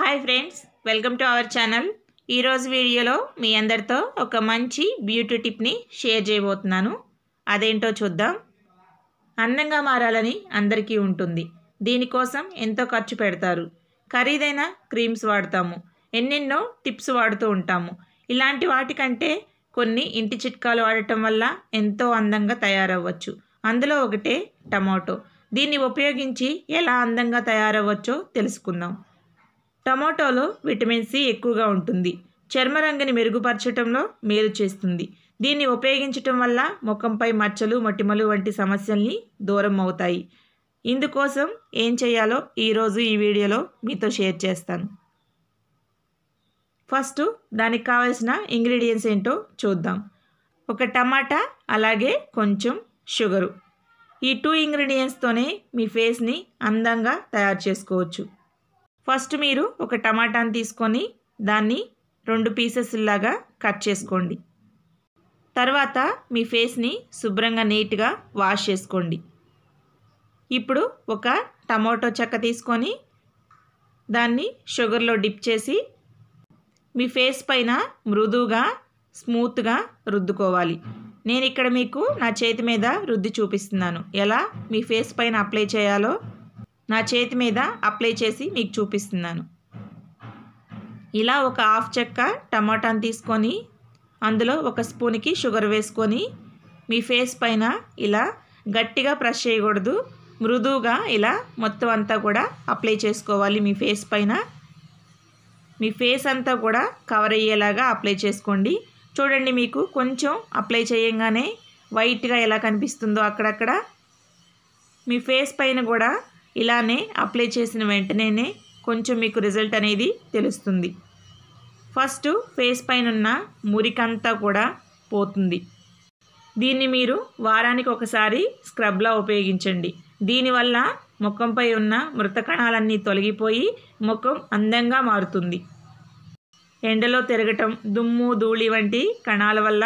hi friends welcome to our channel ఈరోజు వీడియోలో మీ అందరితో ఒక మంచి బ్యూటీ టిప్ని షేర్ చేయబోతున్నాను అదేంటో చూద్దాం అందంగా మారాలని అందరికీ ఉంటుంది దీనికోసం ఎంతో ఖర్చు పెడతారు ఖరీదైన క్రీమ్స్ వాడతాము ఎన్నెన్నో టిప్స్ వాడుతూ ఉంటాము ఇలాంటి వాటికంటే కొన్ని ఇంటి చిట్కాలు వాడటం వల్ల ఎంతో అందంగా తయారవ్వచ్చు అందులో ఒకటే టమాటో దీన్ని ఉపయోగించి ఎలా అందంగా తయారవ్వచ్చో తెలుసుకుందాం టమాటోలో విటమిన్ సి ఎక్కువగా ఉంటుంది చర్మ రంగుని మెరుగుపరచడంలో మేలు చేస్తుంది దీన్ని ఉపయోగించటం వల్ల ముఖంపై మచ్చలు మొటిమలు వంటి సమస్యల్ని దూరం అవుతాయి ఇందుకోసం ఏం చేయాలో ఈరోజు ఈ వీడియోలో మీతో షేర్ చేస్తాను ఫస్ట్ దానికి కావాల్సిన ఇంగ్రీడియంట్స్ ఏంటో చూద్దాం ఒక టమాటా అలాగే కొంచెం షుగరు ఈ టూ ఇంగ్రీడియంట్స్తోనే మీ ఫేస్ని అందంగా తయారు చేసుకోవచ్చు ఫస్ట్ మీరు ఒక టమాటాని తీసుకొని దాన్ని రెండు పీసెస్ లాగా కట్ చేసుకోండి తర్వాత మీ ఫేస్ని శుభ్రంగా నీట్గా వాష్ చేసుకోండి ఇప్పుడు ఒక టమాటో చెక్క తీసుకొని దాన్ని షుగర్లో డిప్ చేసి మీ ఫేస్ పైన మృదువుగా స్మూత్గా రుద్దుకోవాలి నేను ఇక్కడ మీకు నా చేతి మీద రుద్ది చూపిస్తున్నాను ఎలా మీ ఫేస్ పైన అప్లై చేయాలో నా చేతి మీద అప్లై చేసి మీకు చూపిస్తున్నాను ఇలా ఒక హాఫ్ చెక్క టమాటాను తీసుకొని అందులో ఒక స్పూన్కి షుగర్ వేసుకొని మీ ఫేస్ పైన ఇలా గట్టిగా ప్రెష్ చేయకూడదు మృదువుగా ఇలా మొత్తం అంతా కూడా అప్లై చేసుకోవాలి మీ ఫేస్ పైన మీ ఫేస్ అంతా కూడా కవర్ అయ్యేలాగా అప్లై చేసుకోండి చూడండి మీకు కొంచెం అప్లై చేయంగానే వైట్గా ఎలా కనిపిస్తుందో అక్కడక్కడ మీ ఫేస్ పైన కూడా ఇలానే అప్లై చేసిన వెంటనేనే కొంచెం మీకు రిజల్ట్ అనేది తెలుస్తుంది ఫస్ట్ ఫేస్ పైన ఉన్న మురికంతా కూడా పోతుంది దీన్ని మీరు వారానికి ఒకసారి స్క్రబ్లా ఉపయోగించండి దీనివల్ల ముఖంపై ఉన్న మృత కణాలన్నీ తొలగిపోయి ముఖం అందంగా మారుతుంది ఎండలో తిరగటం దుమ్ము ధూళి వంటి కణాల వల్ల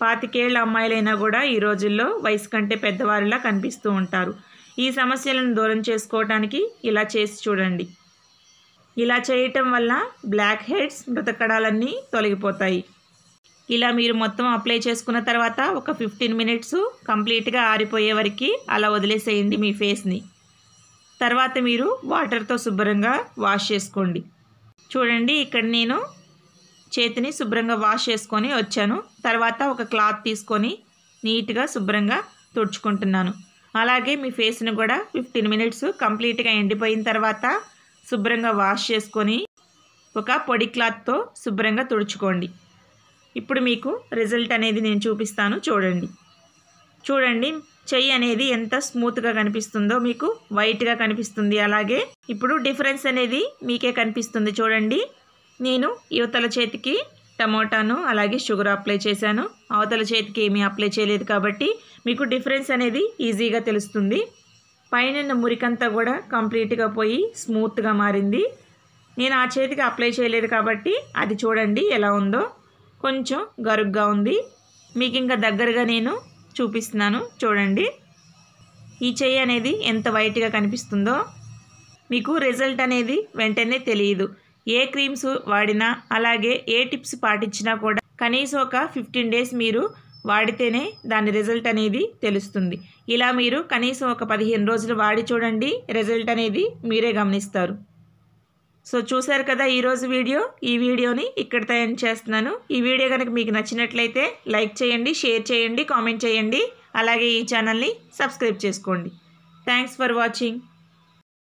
పాతికేళ్ల అమ్మాయిలైనా కూడా ఈ రోజుల్లో వయసు కంటే పెద్దవారిలా కనిపిస్తూ ఉంటారు ఈ సమస్యలను దూరం చేసుకోవటానికి ఇలా చేసి చూడండి ఇలా చేయటం వల్ల బ్లాక్ హెడ్స్ మృతకడాలన్నీ తొలగిపోతాయి ఇలా మీరు మొత్తం అప్లై చేసుకున్న తర్వాత ఒక ఫిఫ్టీన్ మినిట్స్ కంప్లీట్గా ఆరిపోయే వరకు అలా వదిలేసేయండి మీ ఫేస్ని తర్వాత మీరు వాటర్తో శుభ్రంగా వాష్ చేసుకోండి చూడండి ఇక్కడ నేను చేతిని శుభ్రంగా వాష్ చేసుకొని వచ్చాను తర్వాత ఒక క్లాత్ తీసుకొని నీట్గా శుభ్రంగా తుడుచుకుంటున్నాను అలాగే మీ ఫేస్ని కూడా ఫిఫ్టీన్ మినిట్స్ కంప్లీట్గా ఎండిపోయిన తర్వాత శుభ్రంగా వాష్ చేసుకొని ఒక పొడి క్లాత్తో శుభ్రంగా తుడుచుకోండి ఇప్పుడు మీకు రిజల్ట్ అనేది నేను చూపిస్తాను చూడండి చూడండి చెయ్యి అనేది ఎంత స్మూత్గా కనిపిస్తుందో మీకు వైట్గా కనిపిస్తుంది అలాగే ఇప్పుడు డిఫరెన్స్ అనేది మీకే కనిపిస్తుంది చూడండి నేను యువతల చేతికి టమోటాను అలాగే షుగర్ అప్లై చేశాను అవతల చేతికి ఏమీ అప్లై చేయలేదు కాబట్టి మీకు డిఫరెన్స్ అనేది ఈజీగా తెలుస్తుంది పైన మురికంతా కూడా కంప్లీట్గా పోయి స్మూత్గా మారింది నేను ఆ చేతికి అప్లై చేయలేదు కాబట్టి అది చూడండి ఎలా ఉందో కొంచెం గరుగ్గా ఉంది మీకు ఇంకా దగ్గరగా నేను చూపిస్తున్నాను చూడండి ఈ చెయ్యి అనేది ఎంత వైట్గా కనిపిస్తుందో మీకు రిజల్ట్ అనేది వెంటనే తెలియదు ఏ క్రీమ్స్ వాడినా అలాగే ఏ టిప్స్ పాటించినా కూడా కనీసం ఒక ఫిఫ్టీన్ డేస్ మీరు వాడితేనే దాని రిజల్ట్ అనేది తెలుస్తుంది ఇలా మీరు కనీసం ఒక పదిహేను రోజులు వాడి చూడండి రిజల్ట్ అనేది మీరే గమనిస్తారు సో చూశారు కదా ఈరోజు వీడియో ఈ వీడియోని ఇక్కడ తయారు చేస్తున్నాను ఈ వీడియో కనుక మీకు నచ్చినట్లయితే లైక్ చేయండి షేర్ చేయండి కామెంట్ చేయండి అలాగే ఈ ఛానల్ని సబ్స్క్రైబ్ చేసుకోండి థ్యాంక్స్ ఫర్ వాచింగ్